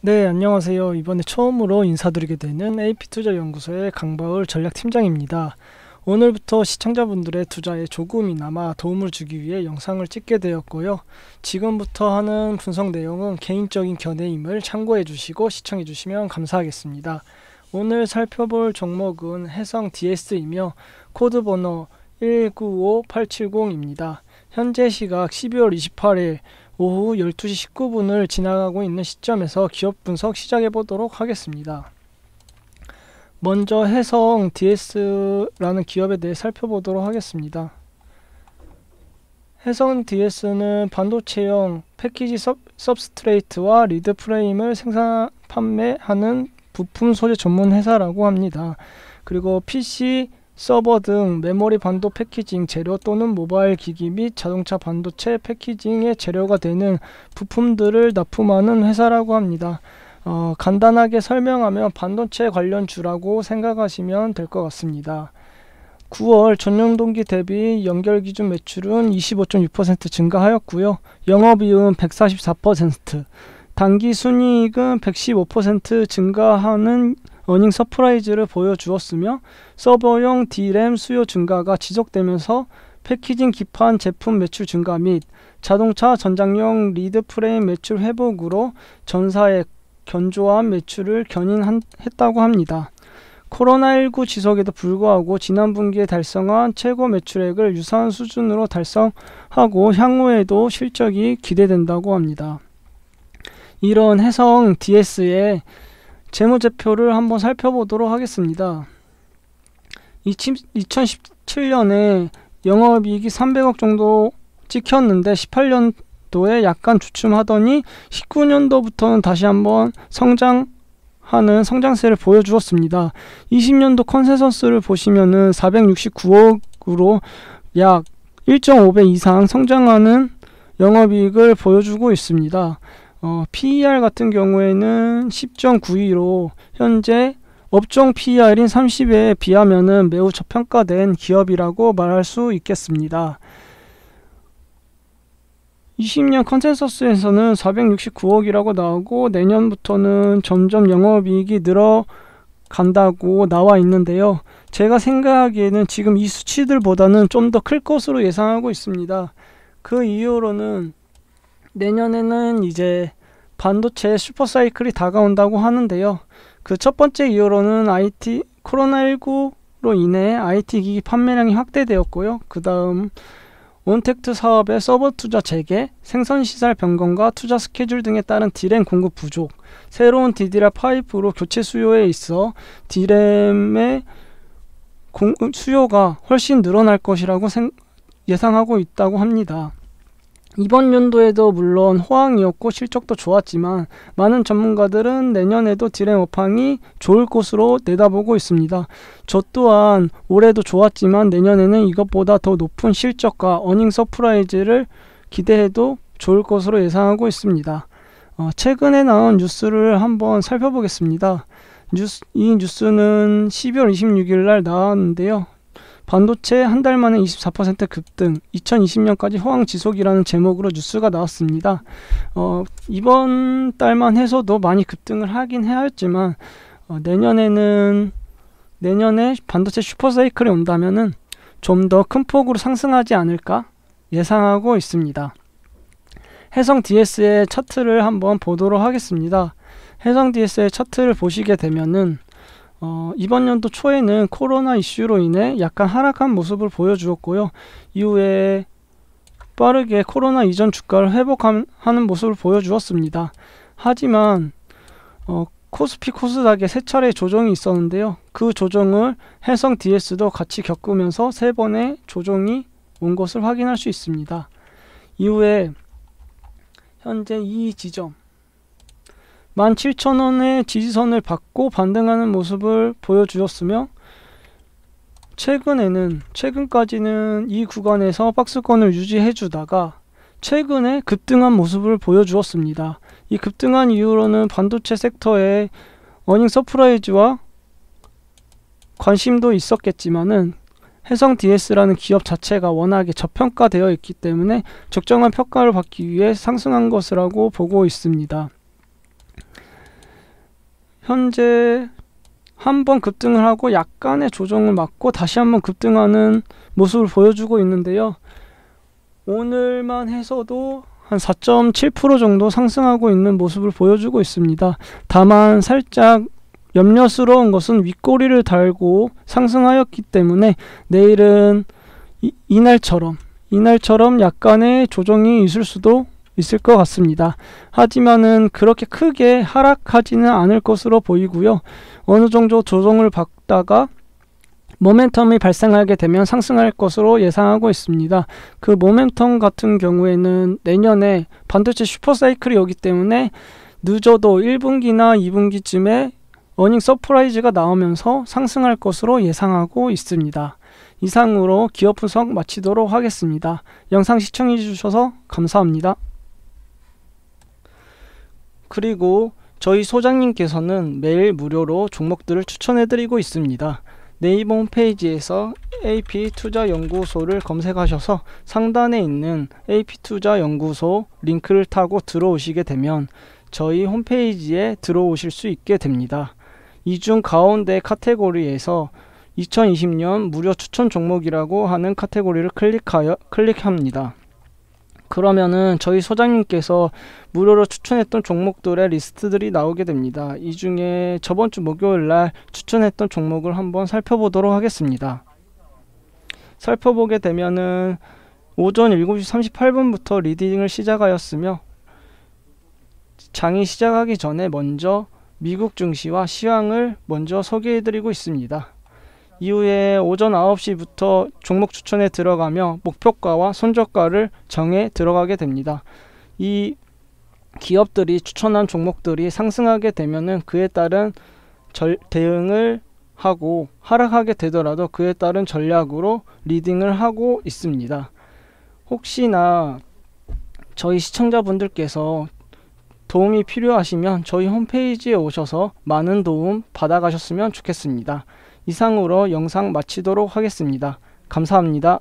네, 안녕하세요. 이번에 처음으로 인사드리게 되는 AP투자연구소의 강바울 전략팀장입니다. 오늘부터 시청자분들의 투자에 조금이나마 도움을 주기 위해 영상을 찍게 되었고요. 지금부터 하는 분석 내용은 개인적인 견해임을 참고해 주시고 시청해 주시면 감사하겠습니다. 오늘 살펴볼 종목은 해성 DS이며 코드 번호 195870입니다. 현재 시각 12월 28일 오후 12시 19분을 지나가고 있는 시점에서 기업 분석 시작해 보도록 하겠습니다. 먼저 해성 DS라는 기업에 대해 살펴보도록 하겠습니다. 해성 DS는 반도체형 패키지 섭, 스트레이트와 리드 프레임을 생산 판매하는 부품 소재 전문 회사라고 합니다. 그리고 PC 서버 등 메모리 반도 패키징 재료 또는 모바일 기기 및 자동차 반도체 패키징의 재료가 되는 부품들을 납품하는 회사라고 합니다. 어, 간단하게 설명하면 반도체 관련 주라고 생각하시면 될 것 같습니다. 9월 전년 동기 대비 연결 기준 매출은 25.6% 증가하였고요. 영업이익은 144%, 단기 순이익은 115% 증가하는 어닝 서프라이즈를 보여주었으며 서버용 DRAM 수요 증가가 지속되면서 패키징 기판 제품 매출 증가 및 자동차 전장용 리드 프레임 매출 회복으로 전사의 견조한 매출을 견인했다고 합니다. 코로나19 지속에도 불구하고 지난 분기에 달성한 최고 매출액을 유사한 수준으로 달성하고 향후에도 실적이 기대된다고 합니다. 이런 해성 DS의 재무제표를 한번 살펴보도록 하겠습니다. 2017년에 영업이익이 300억 정도 찍혔는데 18년도에 약간 주춤하더니 19년도부터는 다시 한번 성장 하는 성장세를 보여주었습니다. 20년도 컨센서스를 보시면은 469억으로 약 1.5배 이상 성장하는 영업이익을 보여주고 있습니다. 어, PER 같은 경우에는 10.92로 현재 업종 PER인 30에 비하면은 매우 저평가된 기업이라고 말할 수 있겠습니다. 20년 컨센서스에서는 469억이라고 나오고 내년부터는 점점 영업이익이 늘어간다고 나와 있는데요. 제가 생각하기에는 지금 이 수치들보다는 좀 더 클 것으로 예상하고 있습니다. 그이후로는 내년에는 이제 반도체 슈퍼사이클이 다가온다고 하는데요. 그 첫 번째 이유로는 IT 코로나19로 인해 IT 기기 판매량이 확대되었고요. 그 다음 온택트 사업의 서버 투자 재개, 생선 시설 변경과 투자 스케줄 등에 따른 디램 공급 부족, 새로운 디디라 파이프로 교체 수요에 있어 디램의 공, 수요가 훨씬 늘어날 것이라고 생, 예상하고 있다고 합니다. 이번 연도에도 물론 호황이었고 실적도 좋았지만 많은 전문가들은 내년에도 디램 업황이 좋을 것으로 내다보고 있습니다. 저 또한 올해도 좋았지만 내년에는 이것보다 더 높은 실적과 어닝 서프라이즈를 기대해도 좋을 것으로 예상하고 있습니다. 어, 최근에 나온 뉴스를 한번 살펴보겠습니다. 뉴스, 이 뉴스는 12월 26일 날 나왔는데요. 반도체 한 달 만에 24% 급등, 2020년까지 호황 지속이라는 제목으로 뉴스가 나왔습니다. 어, 이번 달만 해서도 많이 급등을 하긴 해야했지만 어, 내년에는 내년에 반도체 슈퍼사이클이 온다면은 좀 더 큰 폭으로 상승하지 않을까 예상하고 있습니다. 해성 DS의 차트를 한번 보도록 하겠습니다. 해성 DS의 차트를 보시게 되면은 어, 이번 연도 초에는 코로나 이슈로 인해 약간 하락한 모습을 보여주었고요. 이후에 빠르게 코로나 이전 주가를 회복하는 모습을 보여주었습니다. 하지만 어, 코스피 코스닥에 세 차례 조정이 있었는데요. 그 조정을 해성 DS도 같이 겪으면서 세 번의 조정이 온 것을 확인할 수 있습니다. 이후에 현재 이 지점 17,000원의 지지선을 받고 반등하는 모습을 보여주었으며 최근에는 최근까지는 이 구간에서 박스권을 유지해주다가 최근에 급등한 모습을 보여주었습니다. 이 급등한 이유로는 반도체 섹터의 어닝 서프라이즈와 관심도 있었겠지만은 해성 DS라는 기업 자체가 워낙에 저평가되어 있기 때문에 적정한 평가를 받기 위해 상승한 것이라고 보고 있습니다. 현재 한 번 급등을 하고 약간의 조정을 맞고 다시 한번 급등하는 모습을 보여주고 있는데요. 오늘만 해서도 한 4.7% 정도 상승하고 있는 모습을 보여주고 있습니다. 다만 살짝 염려스러운 것은 윗꼬리를 달고 상승하였기 때문에 내일은 이, 이날처럼 이날처럼 약간의 조정이 있을 수도 있을 것 같습니다. 하지만은 그렇게 크게 하락하지는 않을 것으로 보이고요. 어느 정도 조정을 받다가 모멘텀이 발생하게 되면 상승할 것으로 예상하고 있습니다. 그 모멘텀 같은 경우에는 내년에 반도체 슈퍼사이클이 오기 때문에 늦어도 1분기나 2분기쯤에 어닝 서프라이즈가 나오면서 상승할 것으로 예상하고 있습니다. 이상으로 기업 분석 마치도록 하겠습니다. 영상 시청해주셔서 감사합니다. 그리고 저희 소장님께서는 매일 무료로 종목들을 추천해드리고 있습니다. 네이버 홈페이지에서 AP투자연구소를 검색하셔서 상단에 있는 AP투자연구소 링크를 타고 들어오시게 되면 저희 홈페이지에 들어오실 수 있게 됩니다. 이 중 가운데 카테고리에서 2020년 무료 추천 종목이라고 하는 카테고리를 클릭하여 클릭합니다. 그러면은 저희 소장님께서 무료로 추천했던 종목들의 리스트들이 나오게 됩니다. 이 중에 저번 주 목요일 날 추천했던 종목을 한번 살펴보도록 하겠습니다. 살펴보게 되면은 오전 7시 38분부터 리딩을 시작하였으며 장이 시작하기 전에 먼저 미국 증시와 시황을 먼저 소개해드리고 있습니다. 이후에 오전 9시부터 종목 추천에 들어가며 목표가와 손절가를 정해 들어가게 됩니다. 이 기업들이 추천한 종목들이 상승하게 되면은 그에 따른 절, 대응을 하고 하락하게 되더라도 그에 따른 전략으로 리딩을 하고 있습니다. 혹시나 저희 시청자분들께서 도움이 필요하시면 저희 홈페이지에 오셔서 많은 도움 받아가셨으면 좋겠습니다. 이상으로 영상 마치도록 하겠습니다. 감사합니다.